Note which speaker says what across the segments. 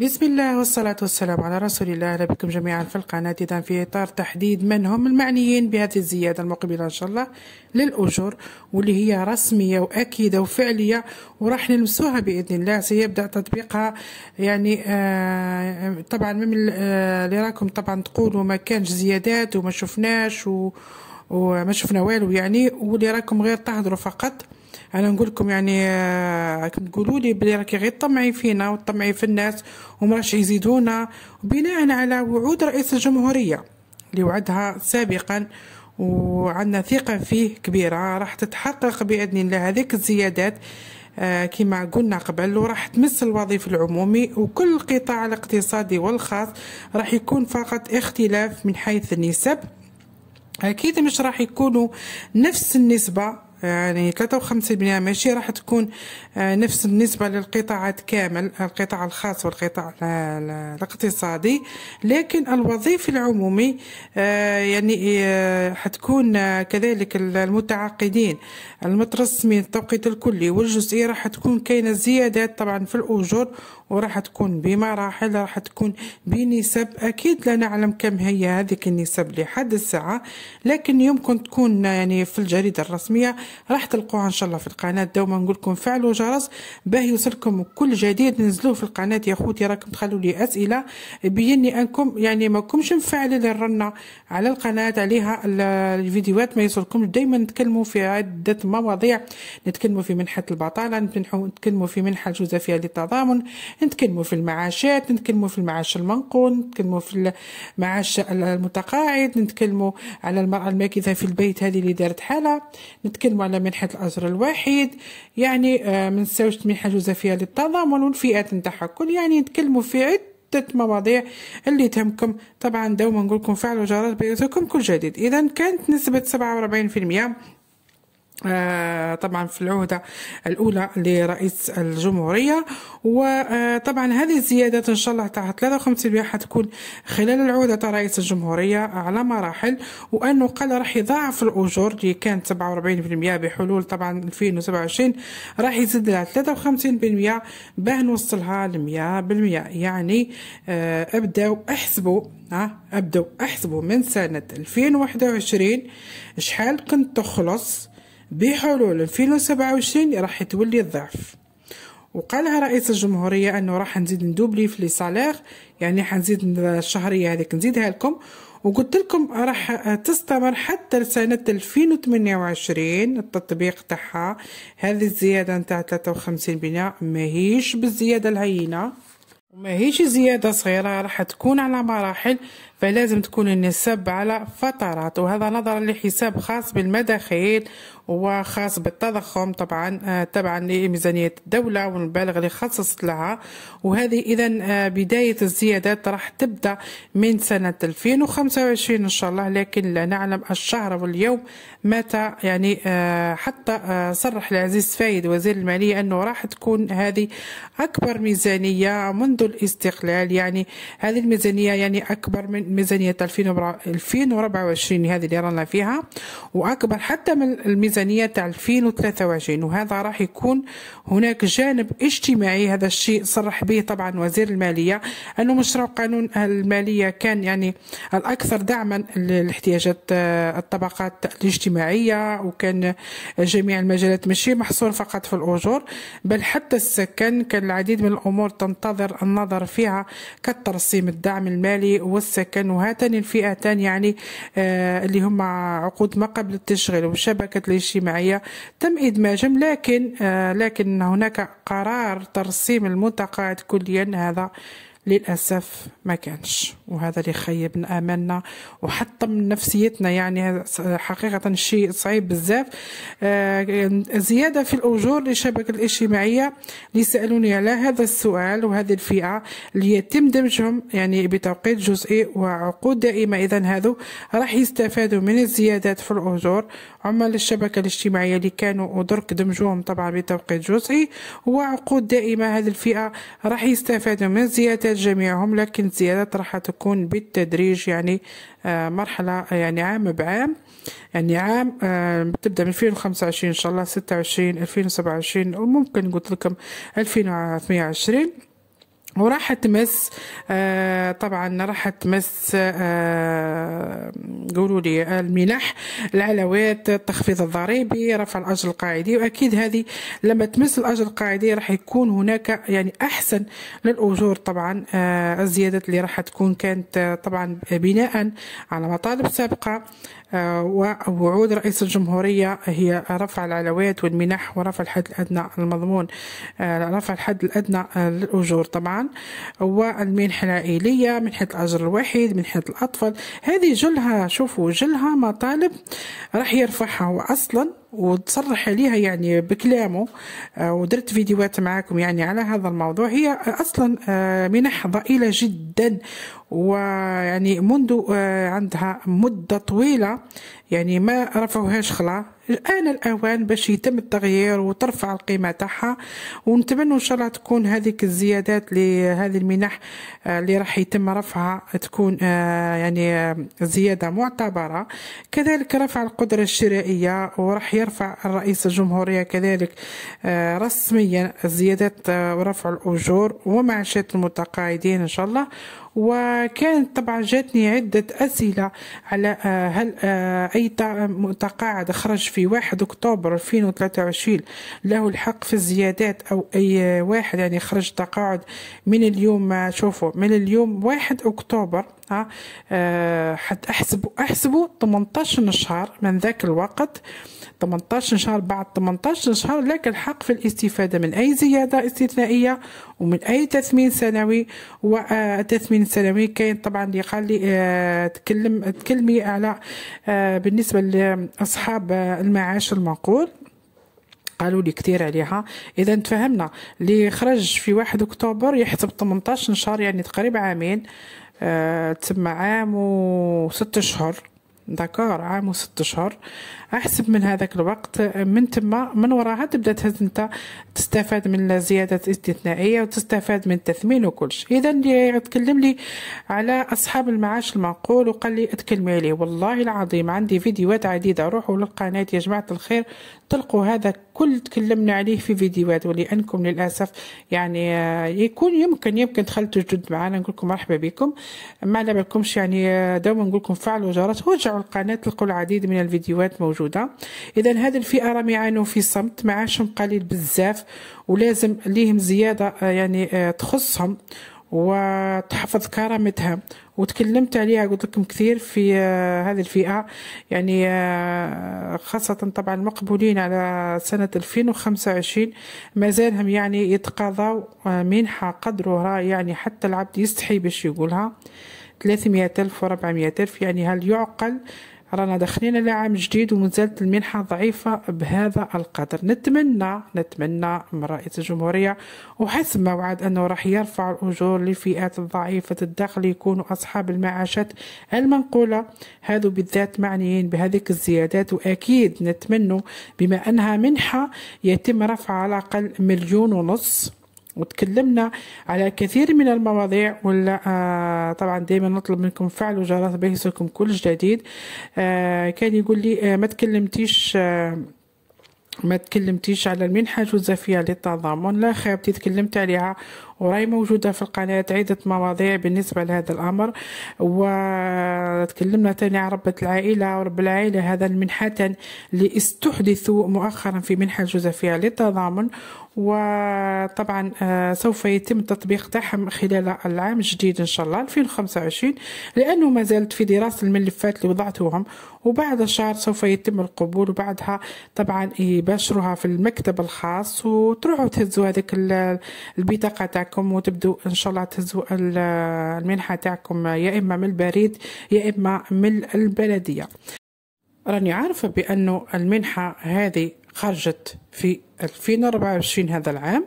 Speaker 1: بسم الله والصلاة والسلام على رسول الله أهلا بكم جميعا في القناة إذا في إطار تحديد من هم المعنيين بهذه الزيادة المقبلة إن شاء الله للأجور واللي هي رسمية وأكيدة وفعلية وراح نلمسوها بإذن الله سيبدأ تطبيقها يعني آه طبعا من آه، اللي راكم طبعا تقولوا ما كانش زيادات وما شفناش وما شفنا والو يعني واللي راكم غير تهضروا فقط انا نقول لكم يعني آه، راكم تقولوا لي بلي راكي غير طمعي فينا وطمعي في الناس وما راش يزيدونا بناء على وعود رئيس الجمهوريه اللي وعدها سابقا وعندنا ثقة فيه كبيرة راح تتحقق بإذن الله هذيك الزيادات آه، كما قلنا قبل وراح تمس الوظيفة العمومي وكل القطاع الاقتصادي والخاص راح يكون فقط اختلاف من حيث النسب أكيد مش راح يكونوا نفس النسبة يعني 53% ماشي راح تكون آه، نفس النسبة للقطاعات كامل القطاع الخاص والقطاع الاقتصادي لكن الوظيفة العمومي آه، يعني آه، حتكون كذلك المتعاقدين المترسمين التوقيت الكلي والجزئي راح تكون كاينة زيادات طبعا في الأجور وراح تكون بمراحل راح تكون بنسب أكيد لا نعلم كم هي هذه النسب لحد الساعة لكن يمكن تكون يعني في الجريدة الرسمية راح تلقوها ان شاء الله في القناه دوما نقول لكم فعلوا جرس باه يوصلكم كل جديد نزلوه في القناه يا خوتي راكم تخلوا لي اسئله بيني انكم يعني ما كمش مفعلين الرنه على القناه عليها الفيديوهات ما يوصلكمش دائما نتكلموا في عده مواضيع نتكلموا في منحه البطاله نتكلموا في منحه الجوزافيه للتضامن نتكلموا في المعاشات نتكلموا في المعاش المنقول نتكلموا في المعاش المتقاعد نتكلموا على المراه الماكثه في البيت هذه اللي دارت حالها نتكلموا على منحة الأجر الواحد يعني من آه، منساوش منحة جزافية للتضامن والفئات نتاعها الكل يعني نتكلموا في عدة مواضيع اللي تهمكم طبعا دوما نقولكم فعلوا جرس بيوتكم كل جديد إذا كانت نسبة سبعة وأربعين في المية آه، طبعا في العهدة الأولى لرئيس الجمهورية وطبعا هذه الزيادات إن شاء الله تاع 53% حتكون خلال العهدة تاع رئيس الجمهورية على مراحل وأنه قال راح يضاعف الأجور اللي كانت 47% بحلول طبعا 2027 راح يزيد لها 53% باه نوصلها ل 100% يعني ابداوا آه، أبداو أحسبوا ها أبداو أحسبوا من سنة 2021 شحال كنت تخلص بحلول 2027 راح تولي الضعف وقالها رئيس الجمهورية أنه راح نزيد ندوبلي في لي يعني حنزيد الشهرية هذيك نزيدها لكم وقلت لكم راح تستمر حتى لسنة 2028 التطبيق تاعها هذه الزيادة نتاع 53 بناء ماهيش بالزيادة الهينة هيش زيادة صغيرة راح تكون على مراحل فلازم تكون النسب على فترات وهذا نظرا لحساب خاص بالمداخيل وخاص بالتضخم طبعا آه، تبعا لميزانية الدولة والمبالغ اللي خصصت لها وهذه إذا آه، بداية الزيادات راح تبدأ من سنة 2025 إن شاء الله لكن لا نعلم الشهر واليوم متى يعني آه، حتى صرح العزيز فايد وزير المالية أنه راح تكون هذه أكبر ميزانية منذ منذ الاستقلال يعني هذه الميزانية يعني أكبر من ميزانية 2024 هذه اللي رانا فيها وأكبر حتى من الميزانية 2023 وهذا راح يكون هناك جانب اجتماعي هذا الشيء صرح به طبعا وزير المالية أنه مشروع قانون المالية كان يعني الأكثر دعما لاحتياجات آه، الطبقات الاجتماعية وكان جميع المجالات مشي محصور فقط في الأجور بل حتى السكن كان العديد من الأمور تنتظر النظر فيها كالترسيم الدعم المالي والسكن وهاتان الفئتان يعني آه، اللي هما عقود ما قبل التشغيل وشبكة الاجتماعية تم إدماجهم لكن آه، لكن هناك قرار ترسيم المتقاعد كليا هذا للأسف ما كانش وهذا اللي خيب آمالنا وحطم نفسيتنا يعني حقيقة شيء صعيب بزاف آه، زيادة في الأجور للشبكة الاجتماعية اللي سألوني على هذا السؤال وهذه الفئة اللي يتم دمجهم يعني بتوقيت جزئي وعقود دائمة إذا هذو راح يستفادوا من الزيادات في الأجور عمال الشبكة الاجتماعية اللي كانوا ودرك دمجوهم طبعا بتوقيت جزئي وعقود دائمة هذه الفئة راح يستفادوا من زيادات يحتاج جميعهم لكن الزيادات راح تكون بالتدريج يعني آه، مرحلة يعني عام بعام يعني عام آه، تبدأ من 2025 إن شاء الله 26 2027 وممكن قلت لكم 2028 وراح تمس آه طبعا راح تمس آه قولوا لي المنح العلاوات التخفيض الضريبي رفع الاجر القاعدي واكيد هذه لما تمس الاجر القاعدي راح يكون هناك يعني احسن للاجور طبعا آه الزيادات اللي راح تكون كانت آه، طبعا بناء على مطالب سابقه ووعود رئيس الجمهورية هي رفع العلاوات والمنح ورفع الحد الأدنى المضمون آه، رفع الحد الأدنى للأجور طبعا والمنحة العائلية منحة الأجر الواحد منحة الأطفال هذه جلها شوفوا جلها مطالب راح يرفعها وأصلا وتصرح عليها يعني بكلامه آه، ودرت فيديوهات معاكم يعني على هذا الموضوع هي اصلا آه، منح ضئيله جدا ويعني منذ آه، عندها مده طويله يعني ما رفعوهاش خلا الان الاوان باش يتم التغيير وترفع القيمه تاعها ونتمنى ان شاء الله تكون هذيك الزيادات لهذه المنح آه، اللي راح يتم رفعها تكون آه، يعني آه، زياده معتبره كذلك رفع القدره الشرائيه وراح يرفع الرئيس الجمهوريه كذلك رسميا زيادات ورفع الاجور ومعاشات المتقاعدين ان شاء الله وكانت طبعا جاتني عدة أسئلة على آه، هل آه، أي متقاعد خرج في 1 أكتوبر 2023 له الحق في الزيادات أو أي واحد يعني خرج تقاعد من اليوم آه، شوفوا من اليوم 1 أكتوبر الصناعة حتى أحسبوا أحسبوا 18 شهر من ذاك الوقت 18 شهر بعد 18 شهر لك الحق في الاستفادة من أي زيادة استثنائية ومن أي تثمين سنوي والتثمين آه، السنوي كاين طبعا اللي قال لي آه، تكلم تكلمي على آه، بالنسبة لأصحاب المعاش المنقول قالوا لي كثير عليها اذا تفهمنا اللي خرج في 1 اكتوبر يحسب 18 شهر يعني تقريبا عامين آه، تم عام وست اشهر داكور عام وست اشهر احسب من هذاك الوقت من تما من وراها تبدا تهز انت تستفاد من الزيادات الاستثنائيه وتستفاد من التثمين وكل شيء اذا اللي تكلم لي على اصحاب المعاش المعقول وقال لي اتكلمي عليه والله العظيم عندي فيديوهات عديده روحوا للقناه يا جماعه الخير تلقوا هذا كل تكلمنا عليه في فيديوهات ولانكم للاسف يعني آه، يكون يمكن يمكن دخلتوا جد معنا نقول لكم مرحبا بكم ما على بالكمش يعني آه، دوما نقول لكم فعلوا جرس ورجعوا القناة تلقوا العديد من الفيديوهات موجودة إذا هذه الفئة راهم يعانوا في صمت معاشهم قليل بزاف ولازم ليهم زيادة آه، يعني آه، تخصهم وتحفظ كرامتها وتكلمت عليها قلت لكم كثير في آه، هذه الفئة يعني خاصة طبعا المقبولين على سنة 2025 مازالهم يعني يتقاضوا منحة قدرها يعني حتى العبد يستحي باش يقولها 300 ألف و 400 ألف يعني هل يعقل رانا داخلين على عام جديد ومازالت المنحة ضعيفة بهذا القدر نتمنى نتمنى من رئيس الجمهورية وحسب ما وعد أنه راح يرفع الأجور للفئات الضعيفة الدخل يكونوا أصحاب المعاشات المنقولة هذو بالذات معنيين بهذيك الزيادات وأكيد نتمنى بما أنها منحة يتم رفع على الأقل مليون ونص وتكلمنا على كثير من المواضيع ولا آه طبعا دائما نطلب منكم فعلوا جرس باش يصلكم كل جديد آه كان يقول لي آه ما تكلمتيش آه ما تكلمتيش على المنحة الجزافية للتضامن لا خيبتي تكلمت عليها وراي موجودة في القناة عدة مواضيع بالنسبة لهذا الأمر وتكلمنا تاني عن ربة العائلة ورب العائلة هذا المنحة اللي استحدثوا مؤخرا في منحة الجزافية للتضامن وطبعا آه، سوف يتم التطبيق تاعهم خلال العام الجديد ان شاء الله 2025 لانه ما زالت في دراسه الملفات اللي وضعتوهم وبعد شهر سوف يتم القبول وبعدها طبعا يباشروها في المكتب الخاص وتروحوا تهزوا هذيك البطاقه تاع تاعكم وتبدوا ان شاء الله تهزوا المنحه تاعكم يا اما من البريد يا اما من البلديه راني عارفه بانه المنحه هذه خرجت في 2024 هذا العام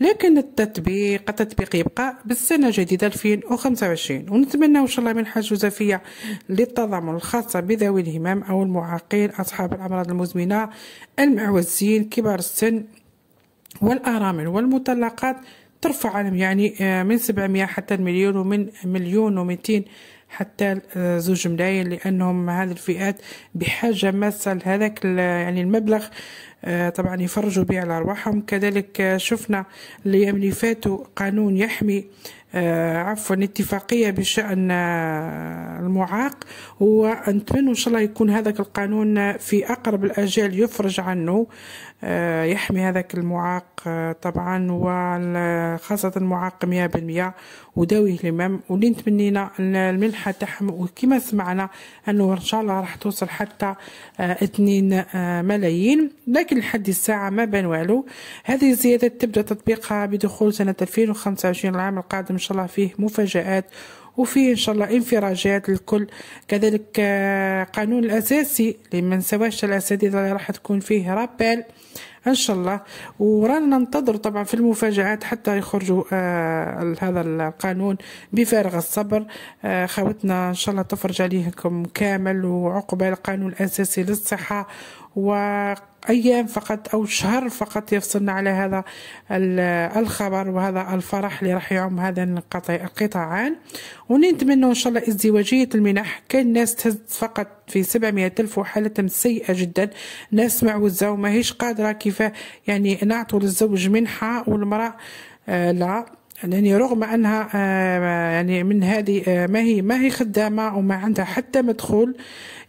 Speaker 1: لكن التطبيق التطبيق يبقى بالسنة الجديدة 2025 ونتمنى إن شاء الله منحة جوزفية للتضامن الخاصة بذوي الهمم أو المعاقين أصحاب الأمراض المزمنة المعوزين كبار السن والأرامل والمطلقات ترفع عنهم يعني آه، من 700 حتى المليون ومن مليون و200 حتى آه، زوج ملايين لانهم هذه الفئات بحاجه ماسه لهذاك يعني المبلغ آه، طبعا يفرجوا بيه على أرواحهم كذلك آه، شفنا الأيام اللي فاتوا قانون يحمي آه، عفوا اتفاقية بشأن المعاق ونتمنى إن شاء الله يكون هذاك القانون في أقرب الأجال يفرج عنه يحمي هذاك المعاق طبعا وخاصة المعاق 100% وداويه الإمام واللي نتمنينا المنحة تحمي وكما سمعنا أنه إن شاء الله راح توصل حتى 2 ملايين لكن ولكن لحد الساعة ما بان والو هذه الزيادة تبدأ تطبيقها بدخول سنة 2025 العام القادم إن شاء الله فيه مفاجآت وفيه ان شاء الله انفراجات للكل كذلك آه، قانون الاساسي اللي ما الاساتذه اللي راح تكون فيه رابال ان شاء الله ورانا ننتظر طبعا في المفاجات حتى يخرجوا آه هذا القانون بفارغ الصبر آه خوتنا ان شاء الله تفرج عليكم كامل وعقبه القانون الاساسي للصحه و أيام فقط أو شهر فقط يفصلنا على هذا الخبر وهذا الفرح اللي راح يعم هذا القطاعان ونتمنى إن شاء الله ازدواجية المنح كان الناس تهز فقط في 700 ألف وحالتهم سيئة جدا ناس معوزة وماهيش قادرة كيف يعني نعطوا للزوج منحة والمرأة آه، لا يعني رغم انها آه، يعني من هذه آه، ما هي ما هي خدامه وما عندها حتى مدخول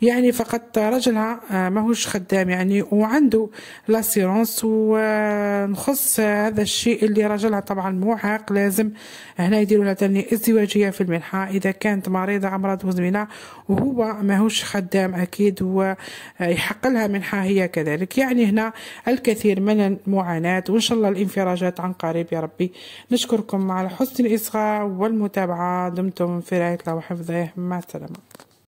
Speaker 1: يعني فقط رجلها آه، ماهوش خدام يعني وعنده لاسيرونس ونخص هذا الشيء اللي رجلها طبعا معاق لازم هنا يديروا لها تاني ازدواجيه في المنحة اذا كانت مريضه امراض مزمنه وهو ماهوش خدام اكيد ويحق لها منحه هي كذلك يعني هنا الكثير من المعاناه وان شاء الله الانفراجات عن قريب يا ربي نشكركم أشكركم على حسن الإصغاء والمتابعة دمتم في رعاية الله وحفظه مع السلامة